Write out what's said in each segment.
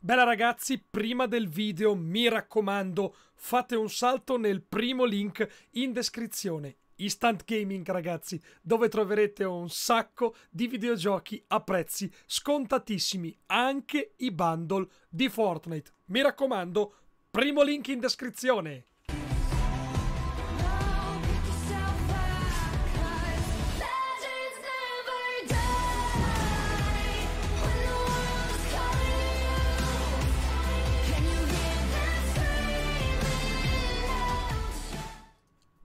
Bella ragazzi, prima del video mi raccomando fate un salto nel primo link in descrizione. Instant Gaming ragazzi, dove troverete un sacco di videogiochi a prezzi scontatissimi, anche i bundle di Fortnite. Mi raccomando, primo link in descrizione.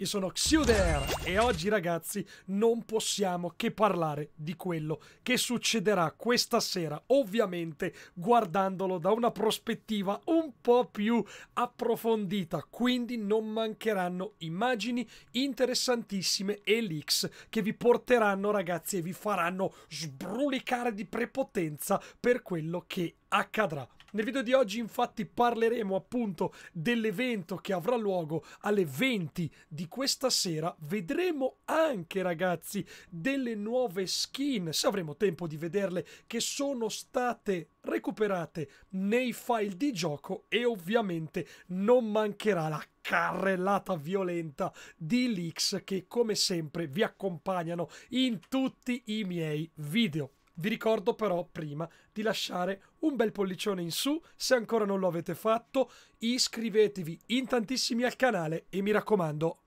Io sono Xuder e oggi ragazzi non possiamo che parlare di quello che succederà questa sera, ovviamente guardandolo da una prospettiva un po' più approfondita, quindi non mancheranno immagini interessantissime e leaks che vi porteranno ragazzi e vi faranno sbrulicare di prepotenza per quello che accadrà. Nel video di oggi infatti parleremo appunto dell'evento che avrà luogo alle 20 di questa sera. Vedremo anche ragazzi delle nuove skin, se avremo tempo di vederle, che sono state recuperate nei file di gioco e ovviamente non mancherà la carrellata violenta di leaks che come sempre vi accompagnano in tutti i miei video. Vi ricordo però prima di lasciare un bel pollicione in su se ancora non lo avete fatto, iscrivetevi in tantissimi al canale e mi raccomando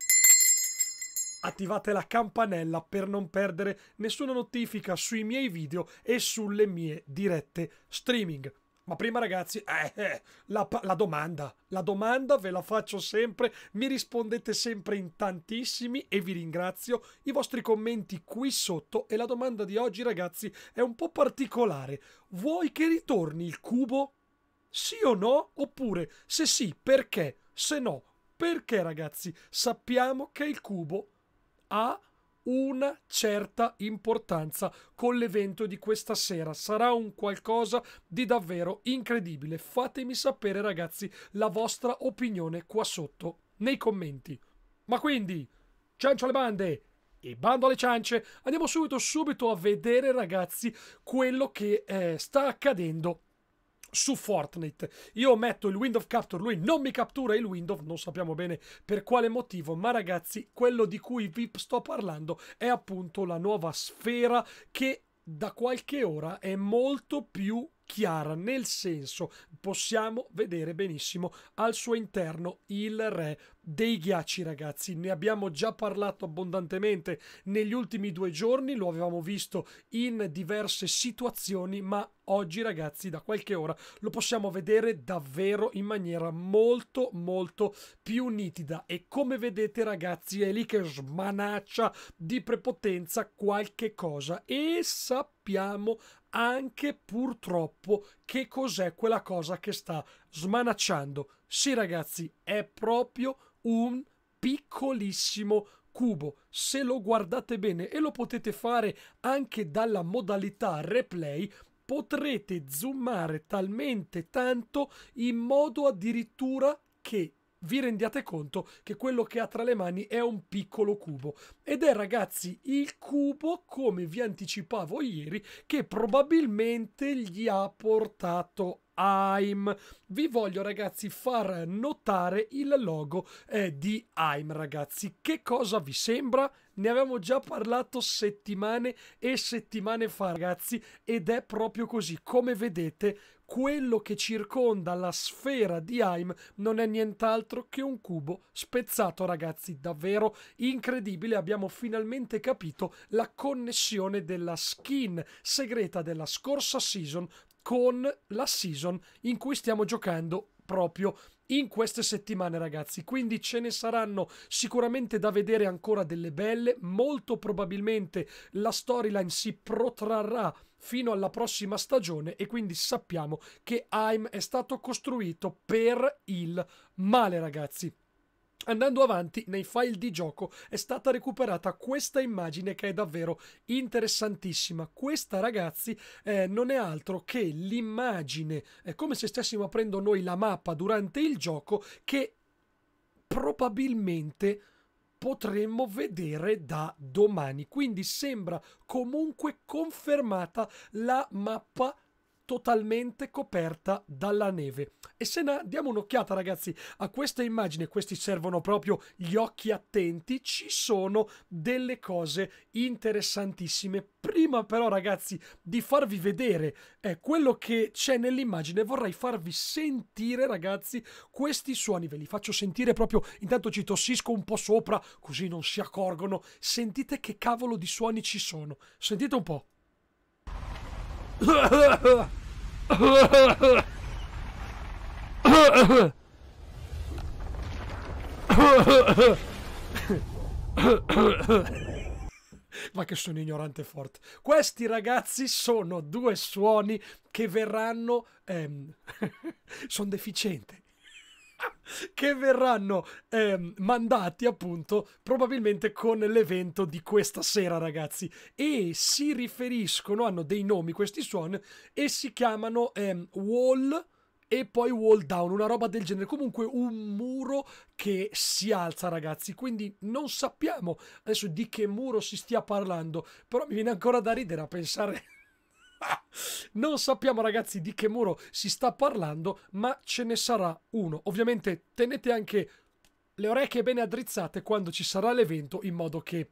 attivate la campanella per non perdere nessuna notifica sui miei video e sulle mie dirette streaming. Ma prima ragazzi, eh, eh, la, la, domanda, la domanda ve la faccio sempre, mi rispondete sempre in tantissimi e vi ringrazio i vostri commenti qui sotto e la domanda di oggi ragazzi è un po' particolare. Vuoi che ritorni il cubo? Sì o no? Oppure se sì, perché? Se no, perché ragazzi? Sappiamo che il cubo ha una certa importanza con l'evento di questa sera. Sarà un qualcosa di davvero incredibile. Fatemi sapere, ragazzi, la vostra opinione qua sotto nei commenti. Ma quindi, ciancio alle bande! E bando alle ciance, andiamo subito subito a vedere ragazzi quello che eh, sta accadendo su Fortnite. Io metto il Wind of Capture, lui non mi cattura il Wind of, non sappiamo bene per quale motivo, ma ragazzi, quello di cui vi sto parlando è appunto la nuova sfera che da qualche ora è molto più chiara, nel senso possiamo vedere benissimo al suo interno il re dei ghiacci ragazzi, ne abbiamo già parlato abbondantemente negli ultimi due giorni, lo avevamo visto in diverse situazioni, ma oggi ragazzi da qualche ora lo possiamo vedere davvero in maniera molto molto più nitida e come vedete ragazzi è lì che smanaccia di prepotenza qualche cosa e sappiamo anche purtroppo che cos'è quella cosa che sta smanacciando. Sì ragazzi, è proprio un piccolissimo cubo. Se lo guardate bene e lo potete fare anche dalla modalità replay, potrete zoomare talmente tanto in modo addirittura che vi rendiate conto che quello che ha tra le mani è un piccolo cubo. Ed è, ragazzi, il cubo, come vi anticipavo ieri, che probabilmente gli ha portato AIM. Vi voglio ragazzi far notare il logo eh, di AIM ragazzi. Che cosa vi sembra? Ne avevamo già parlato settimane e settimane fa ragazzi ed è proprio così. Come vedete quello che circonda la sfera di Haim non è nient'altro che un cubo spezzato, ragazzi, davvero incredibile. Abbiamo finalmente capito la connessione della skin segreta della scorsa season con la season in cui stiamo giocando proprio in queste settimane ragazzi, quindi ce ne saranno sicuramente da vedere ancora delle belle, molto probabilmente la storyline si protrarrà fino alla prossima stagione e quindi sappiamo che AIM è stato costruito per il male ragazzi. Andando avanti nei file di gioco è stata recuperata questa immagine che è davvero interessantissima. Questa ragazzi eh, non è altro che l'immagine, è come se stessimo aprendo noi la mappa durante il gioco che probabilmente potremmo vedere da domani. Quindi sembra comunque confermata la mappa totalmente coperta dalla neve. E se ne diamo un'occhiata ragazzi a questa immagine, questi servono proprio gli occhi attenti, ci sono delle cose interessantissime. Prima però ragazzi di farvi vedere eh, quello che c'è nell'immagine vorrei farvi sentire ragazzi questi suoni, ve li faccio sentire proprio, intanto ci tossisco un po' sopra così non si accorgono, sentite che cavolo di suoni ci sono, sentite un po'. Ma che sono ignorante forte. Questi ragazzi sono due suoni che verranno... Ehm, sono deficienti che verranno eh, mandati appunto probabilmente con l'evento di questa sera ragazzi e si riferiscono, hanno dei nomi questi suoni e si chiamano eh, Wall e poi wall down, una roba del genere. Comunque un muro che si alza, ragazzi. Quindi non sappiamo adesso di che muro si stia parlando, però mi viene ancora da ridere a pensare non sappiamo ragazzi di che muro si sta parlando, ma ce ne sarà uno. Ovviamente tenete anche le orecchie bene addrizzate quando ci sarà l'evento in modo che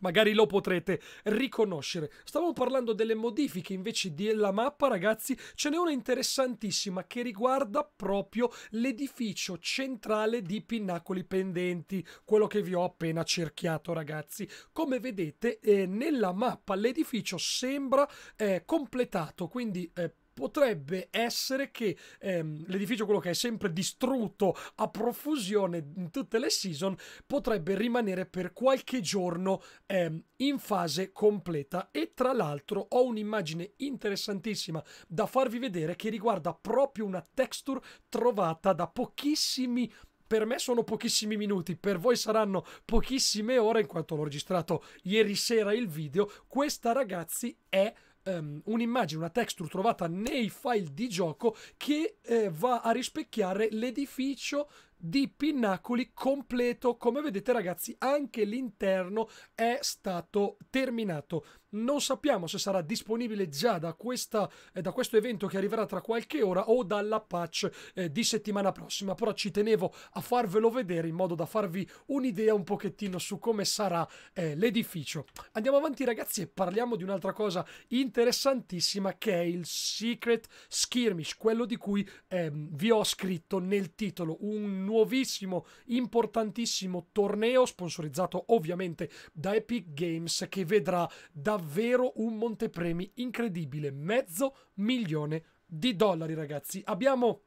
magari lo potrete riconoscere. Stavo parlando delle modifiche invece della mappa, ragazzi, ce n'è una interessantissima che riguarda proprio l'edificio centrale di Pinnacoli Pendenti, quello che vi ho appena cerchiato, ragazzi. Come vedete, eh, nella mappa l'edificio sembra eh, completato, quindi eh, potrebbe essere che ehm, l'edificio, quello che è sempre distrutto a profusione in tutte le season, potrebbe rimanere per qualche giorno ehm, in fase completa. E tra l'altro ho un'immagine interessantissima da farvi vedere che riguarda proprio una texture trovata da pochissimi per me sono pochissimi minuti, per voi saranno pochissime ore in quanto l'ho registrato ieri sera il video. Questa ragazzi è um, un'immagine, una texture trovata nei file di gioco che eh, va a rispecchiare l'edificio di Pinnacoli completo. Come vedete ragazzi anche l'interno è stato terminato. Non sappiamo se sarà disponibile già da, questa, eh, da questo evento che arriverà tra qualche ora o dalla patch eh, di settimana prossima, però ci tenevo a farvelo vedere in modo da farvi un'idea un pochettino su come sarà eh, l'edificio. Andiamo avanti ragazzi e parliamo di un'altra cosa interessantissima che è il Secret Skirmish, quello di cui ehm, vi ho scritto nel titolo, un nuovissimo, importantissimo torneo sponsorizzato ovviamente da Epic Games che vedrà davvero un montepremi incredibile, mezzo milione di dollari ragazzi. Abbiamo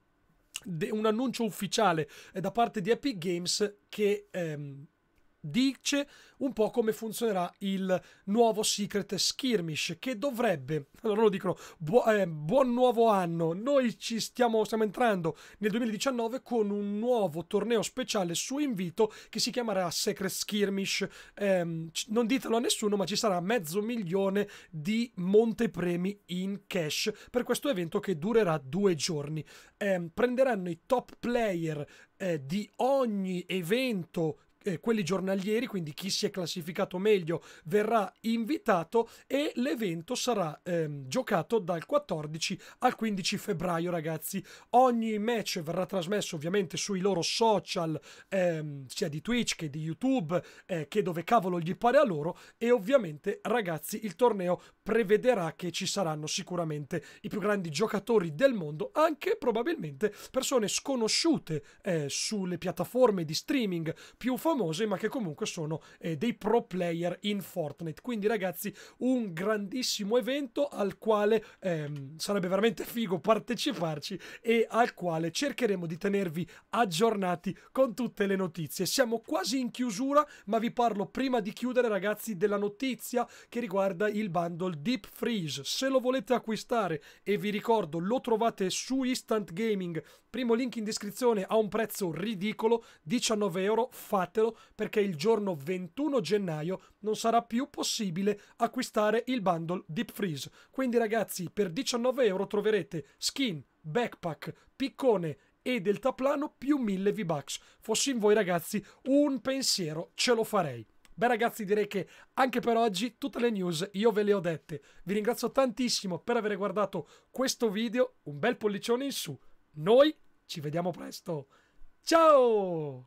un annuncio ufficiale eh, da parte di Epic Games che... Ehm, dice un po' come funzionerà il nuovo Secret Skirmish che dovrebbe, allora loro dicono bu- eh, buon nuovo anno, noi ci stiamo, stiamo entrando nel 2019 con un nuovo torneo speciale su invito che si chiamerà Secret Skirmish, eh, non ditelo a nessuno ma ci sarà mezzo milione di montepremi in cash per questo evento che durerà due giorni, eh, prenderanno i top player eh, di ogni evento eh, quelli giornalieri, quindi chi si è classificato meglio verrà invitato e l'evento sarà ehm, giocato dal 14 al 15 febbraio ragazzi. Ogni match verrà trasmesso ovviamente sui loro social ehm, sia di Twitch che di YouTube eh, che dove cavolo gli pare a loro e ovviamente ragazzi il torneo prevederà che ci saranno sicuramente i più grandi giocatori del mondo, anche probabilmente persone sconosciute eh, sulle piattaforme di streaming più famose, ma che comunque sono eh, dei pro player in Fortnite. Quindi ragazzi, un grandissimo evento al quale ehm, sarebbe veramente figo parteciparci e al quale cercheremo di tenervi aggiornati con tutte le notizie. Siamo quasi in chiusura, ma vi parlo prima di chiudere ragazzi della notizia che riguarda il bundle il Deep Freeze, se lo volete acquistare e vi ricordo lo trovate su Instant Gaming, primo link in descrizione a un prezzo ridicolo, 19 euro, fatelo perché il giorno 21 gennaio non sarà più possibile acquistare il bundle Deep Freeze. Quindi ragazzi per 19 euro troverete skin, backpack, piccone e deltaplano più 1000 V-Bucks. Fossi in voi ragazzi un pensiero ce lo farei. Beh ragazzi direi che anche per oggi tutte le news io ve le ho dette. Vi ringrazio tantissimo per aver guardato questo video, un bel pollicione in su. Noi ci vediamo presto. Ciao!